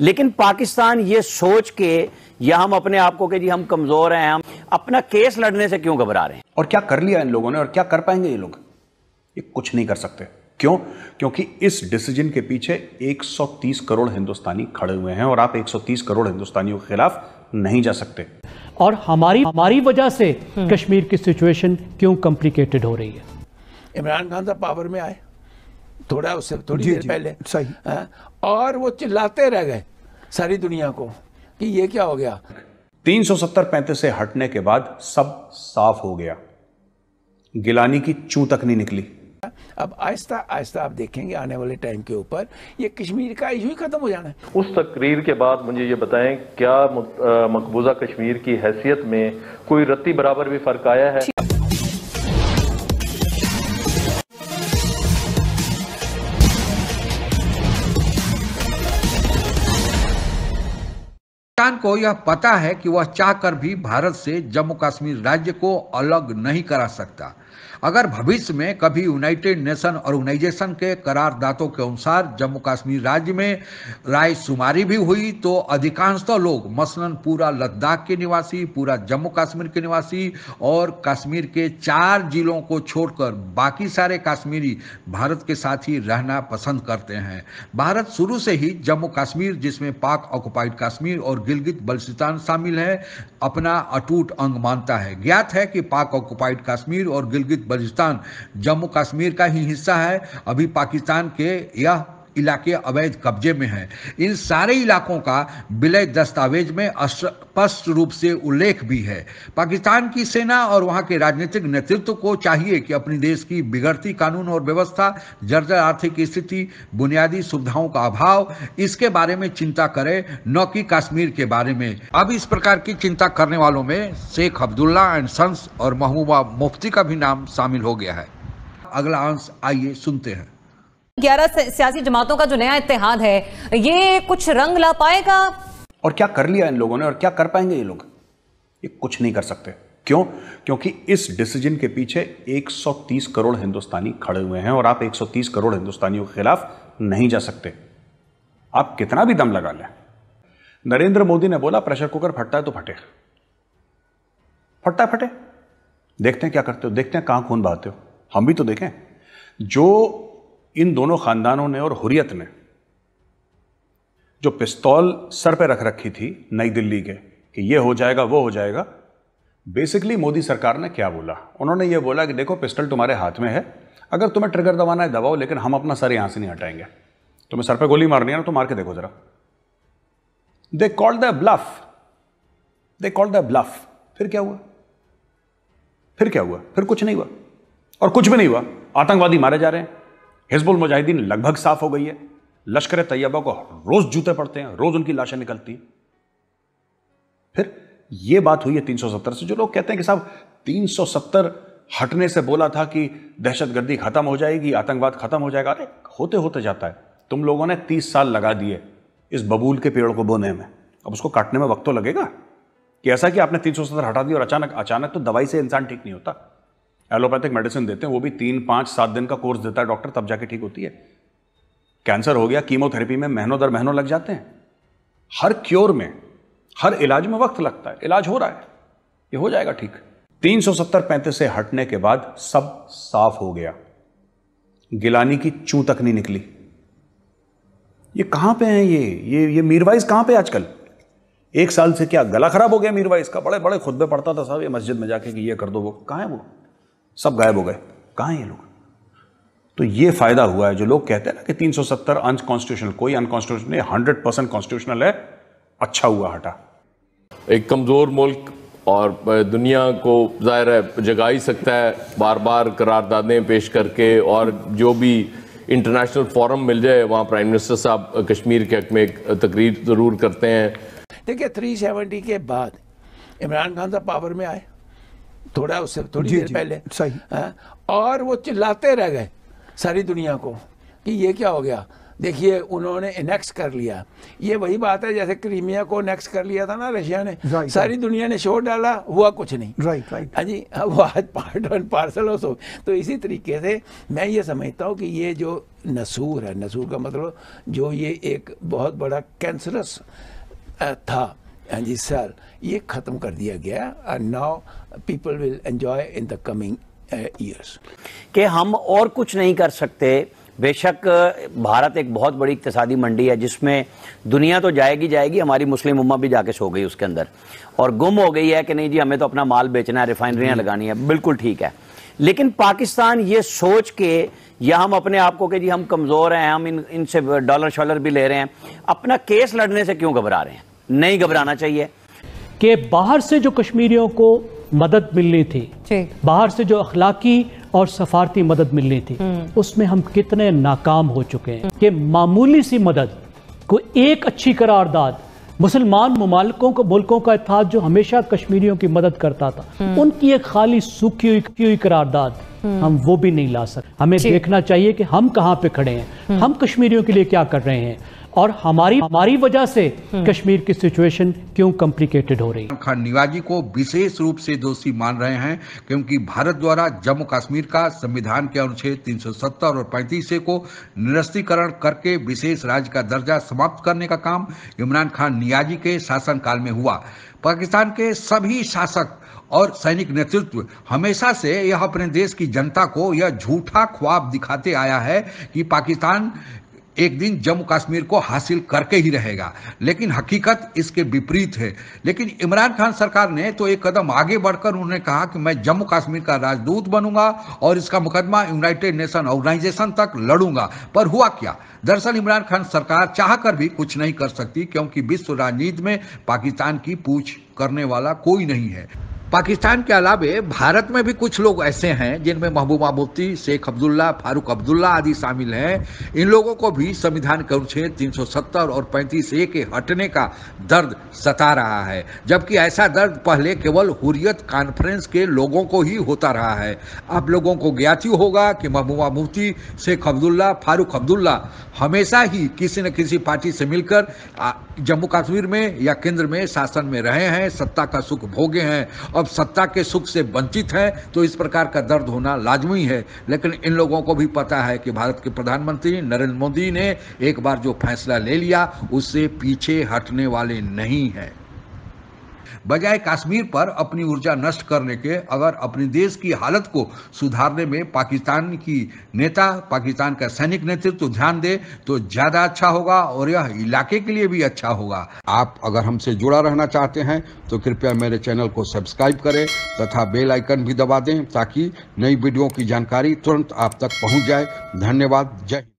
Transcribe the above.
लेकिन पाकिस्तान ये सोच के या हम अपने आप को कि जी हम कमजोर हैं हम अपना केस लड़ने से क्यों घबरा रहे हैं और क्या कर लिया इन लोगों ने और क्या कर पाएंगे ये लोग ये कुछ नहीं कर सकते क्यों क्योंकि इस डिसीजन के पीछे 130 करोड़ हिंदुस्तानी खड़े हुए हैं और आप 130 करोड़ हिंदुस्तानियों के खिलाफ नहीं जा सकते और हमारी हमारी वजह से हम्म। कश्मीर की सिचुएशन क्यों कॉम्प्लिकेटेड हो रही है इमरान खान साहब पावर में आए थोड़ा उससे थोड़ी देर पहले सही है? हाँ, और वो चिल्लाते रह गए सारी दुनिया को कि ये क्या हो गया तीन सौ सत्तर पैंतीस से हटने के बाद सब साफ हो गया गिलानी की चू तक नहीं निकली अब आहिस्ता आहिस्ता आप देखेंगे आने वाले टाइम के ऊपर ये कश्मीर का इशू ही खत्म हो जाना है उस तकरीर के बाद मुझे ये बताएं क्या मकबूजा कश्मीर की हैसियत में कोई रत्ती बराबर भी फर्क आया है पाकिस्तान को यह पता है कि वह चाहकर भी भारत से जम्मू कश्मीर राज्य को अलग नहीं करा सकता अगर भविष्य में कभी यूनाइटेड नेशन ऑर्गेनाइजेशन के करारदातों के अनुसार जम्मू कश्मीर राज्य में रायशुमारी भी हुई तो अधिकांशतः तो लोग मसलन पूरा लद्दाख के निवासी पूरा जम्मू कश्मीर के निवासी और कश्मीर के चार जिलों को छोड़कर बाकी सारे कश्मीरी भारत के साथ ही रहना पसंद करते हैं भारत शुरू से ही जम्मू कश्मीर जिसमें पाक ऑक्युपाइड कश्मीर और गिलगित बल्चिस्तान शामिल है अपना अटूट अंग मानता है ज्ञात है कि पाक ऑक्युपाइड कश्मीर और गिलगित बलिस्तान जम्मू कश्मीर का ही हिस्सा है अभी पाकिस्तान के यह इलाके अवैध कब्जे में हैं इन सारे इलाकों का विलय दस्तावेज में स्पष्ट रूप से उल्लेख भी है पाकिस्तान की सेना और वहां के राजनीतिक नेतृत्व को चाहिए कि अपने देश की बिगड़ती कानून और व्यवस्था जर्जर आर्थिक स्थिति बुनियादी सुविधाओं का अभाव इसके बारे में चिंता करे न कि कश्मीर के बारे में अब इस प्रकार की चिंता करने वालों में शेख अब्दुल्ला एंड सन्स और महबूबा मुफ्ती का भी नाम शामिल हो गया है अगला अंश आइए सुनते हैं ग्यारह सियासी जमातों का जो नया इतिहाद है ये कुछ रंग ला पाएगा और क्या कर लिया इन लोगों ने और क्या कर पाएंगे ये लोग ये कुछ नहीं कर सकते क्यों क्योंकि इस डिसीजन के पीछे 130 करोड़ हिंदुस्तानी खड़े हुए हैं और आप 130 करोड़ हिंदुस्तानियों के खिलाफ नहीं जा सकते आप कितना भी दम लगा लें नरेंद्र मोदी ने बोला प्रेशर कुकर फटता है तो फटे फटता फटे देखते हैं क्या करते हो देखते हैं कहां खून बहाते हो हम भी तो देखें जो इन दोनों ख़ानदानों ने और हुरियत ने जो पिस्तौल सर पे रख रखी थी नई दिल्ली के कि ये हो जाएगा वो हो जाएगा बेसिकली मोदी सरकार ने क्या बोला उन्होंने ये बोला कि देखो पिस्टल तुम्हारे हाथ में है अगर तुम्हें ट्रिगर दबाना है दबाओ लेकिन हम अपना सर यहां से नहीं हटाएंगे तुम्हें सर पर गोली मारनी है ना तो मार के देखो ज़रा they called the bluff they called the bluff फिर क्या हुआ फिर क्या हुआ फिर कुछ नहीं हुआ और कुछ भी नहीं हुआ आतंकवादी मारे जा रहे हैं हिजबुल मुजाहिदीन लगभग साफ हो गई है लश्कर तैयबा को रोज जूते पड़ते हैं रोज उनकी लाशें निकलती हैं फिर यह बात हुई है 370 से जो लोग कहते हैं कि साहब 370 हटने से बोला था कि दहशतगर्दी खत्म हो जाएगी आतंकवाद खत्म हो जाएगा अरे होते होते जाता है तुम लोगों ने 30 साल लगा दिए इस बबूल के पेड़ को बोने में अब उसको काटने में वक्त तो लगेगा कि ऐसा कि आपने 370 हटा दिया और अचानक अचानक तो दवाई से इंसान ठीक नहीं होता एलोपैथिक मेडिसिन देते हैं वो भी तीन पाँच सात दिन का कोर्स देता है डॉक्टर तब जाके ठीक होती है कैंसर हो गया कीमोथेरेपी में महीनों दर महीनों लग जाते हैं हर क्योर में हर इलाज में वक्त लगता है इलाज हो रहा है ये हो जाएगा ठीक तीन सौ सत्तर पैंतीस से हटने के बाद सब साफ हो गया गिलानी की चू तक नहीं निकली ये कहां पे हैं ये ये ये मीरवाइज कहां पे आजकल एक साल से क्या गला खराब हो गया मीरवाइज का बड़े बड़े खुद पे पड़ता था साहब ये मस्जिद में जाके कि ये कर दो वो कहाँ है वो सब गायब हो गए कहाँ ये लोग तो ये फायदा हुआ है जो लोग कहते हैं ना कि 370 अनकॉन्स्टिट्यूशनल कोई अनकॉन्स्टिट्यूशनल नहीं हंड्रेड परसेंट कॉन्स्टिट्यूशनल है अच्छा हुआ हटा एक कमज़ोर मुल्क और दुनिया को जाहिर है जगा ही सकता है बार बार करारदादें पेश करके और जो भी इंटरनेशनल फोरम मिल जाए वहाँ प्राइम मिनिस्टर साहब कश्मीर के हक में एक तकरीर ज़रूर करते हैं देखिए 370 के बाद इमरान खान साहब पावर में आए थोड़ा उससे थोड़ी देर पहले सही आ, हाँ, और वो चिल्लाते रह गए सारी दुनिया को कि ये क्या हो गया देखिए उन्होंने इनेक्स कर लिया ये वही बात है जैसे क्रीमिया को नेक्स कर लिया था ना रशिया ने right, सारी right. दुनिया ने शोर डाला हुआ कुछ नहीं राइट राइट हाँ जी वो आज पार्ट वन पार्सल हो सो तो इसी तरीके से मैं ये समझता हूँ कि ये जो नसूर है नसूर का मतलब जो ये एक बहुत बड़ा कैंसरस था हाँ जी sell ये खत्म कर दिया गया and now people will enjoy in the coming years के हम और कुछ नहीं कर सकते बेशक uh, भारत एक बहुत बड़ी इकतसादी मंडी है जिसमें दुनिया तो जाएगी जाएगी हमारी मुस्लिम उम्मा भी जाके सो गई उसके अंदर और गुम हो गई है कि नहीं जी हमें तो अपना माल बेचना है रिफाइनरियाँ हम्म। लगानी है बिल्कुल ठीक है लेकिन पाकिस्तान ये सोच के या हम अपने आप को कि जी हम कमज़ोर हैं हम इन इनसे डॉलर शॉलर भी ले रहे हैं अपना केस लड़ने से क्यों घबरा रहे हैं नहीं घबराना चाहिए कि बाहर से जो कश्मीरियों को मदद मिलनी थी बाहर से जो अखलाकी और सफारती मदद मिलनी थी हम्म। उसमें हम कितने नाकाम हो चुके हैं कि मामूली सी मदद को एक अच्छी करारदाद मुसलमान ममालकों को मुल्कों का था जो हमेशा कश्मीरियों की मदद करता था हम्म। उनकी एक खाली सूखी हुई करारदाद हम्म। हम वो भी नहीं ला सकते हमें देखना चाहिए कि हम कहाँ पे खड़े हैं हम कश्मीरियों के लिए क्या कर रहे हैं और हमारी हमारी वजह से हम्म। कश्मीर की सिचुएशन क्यों कॉम्प्लिकेटेड हो रही है निवाजी को विशेष रूप से दोषी मान रहे हैं क्योंकि भारत द्वारा जम्मू कश्मीर का संविधान के अनुच्छेद 370 और पैंतीस को निरस्तीकरण करके विशेष राज्य का दर्जा समाप्त करने का काम इमरान खान नियाजी के शासनकाल में हुआ पाकिस्तान के सभी शासक और सैनिक नेतृत्व हमेशा से यह अपने देश की जनता को यह झूठा ख्वाब दिखाते आया है कि पाकिस्तान एक दिन जम्मू कश्मीर को हासिल करके ही रहेगा लेकिन हकीकत इसके विपरीत है लेकिन इमरान खान सरकार ने तो एक कदम आगे बढ़कर उन्होंने कहा कि मैं जम्मू कश्मीर का राजदूत बनूंगा और इसका मुकदमा यूनाइटेड नेशन ऑर्गेनाइजेशन तक लड़ूंगा पर हुआ क्या दरअसल इमरान खान सरकार चाह कर भी कुछ नहीं कर सकती क्योंकि विश्व राजनीति में पाकिस्तान की पूछ करने वाला कोई नहीं है पाकिस्तान के अलावे भारत में भी कुछ लोग ऐसे हैं जिनमें महबूबा मुफ्ती शेख अब्दुल्ला फारूक अब्दुल्ला आदि शामिल हैं इन लोगों को भी संविधान के अनुच्छेद 370 और 35 ए के हटने का दर्द सता रहा है जबकि ऐसा दर्द पहले केवल हुरियत कॉन्फ्रेंस के लोगों को ही होता रहा है आप लोगों को ज्ञाती होगा कि महबूबा मुफ्ती शेख अब्दुल्ला फारूक अब्दुल्ला हमेशा ही किसी न किसी पार्टी से मिलकर जम्मू कश्मीर में या केंद्र में शासन में रहे हैं सत्ता का सुख भोगे हैं और अब सत्ता के सुख से वंचित हैं तो इस प्रकार का दर्द होना लाजमी है लेकिन इन लोगों को भी पता है कि भारत के प्रधानमंत्री नरेंद्र मोदी ने एक बार जो फैसला ले लिया उससे पीछे हटने वाले नहीं हैं बजाय कश्मीर पर अपनी ऊर्जा नष्ट करने के अगर अपने देश की हालत को सुधारने में पाकिस्तान की नेता पाकिस्तान का सैनिक नेतृत्व तो ध्यान दे तो ज़्यादा अच्छा होगा और यह इलाके के लिए भी अच्छा होगा आप अगर हमसे जुड़ा रहना चाहते हैं तो कृपया मेरे चैनल को सब्सक्राइब करें तथा बेल आइकन भी दबा दें ताकि नई वीडियो की जानकारी तुरंत आप तक पहुंच जाए धन्यवाद जय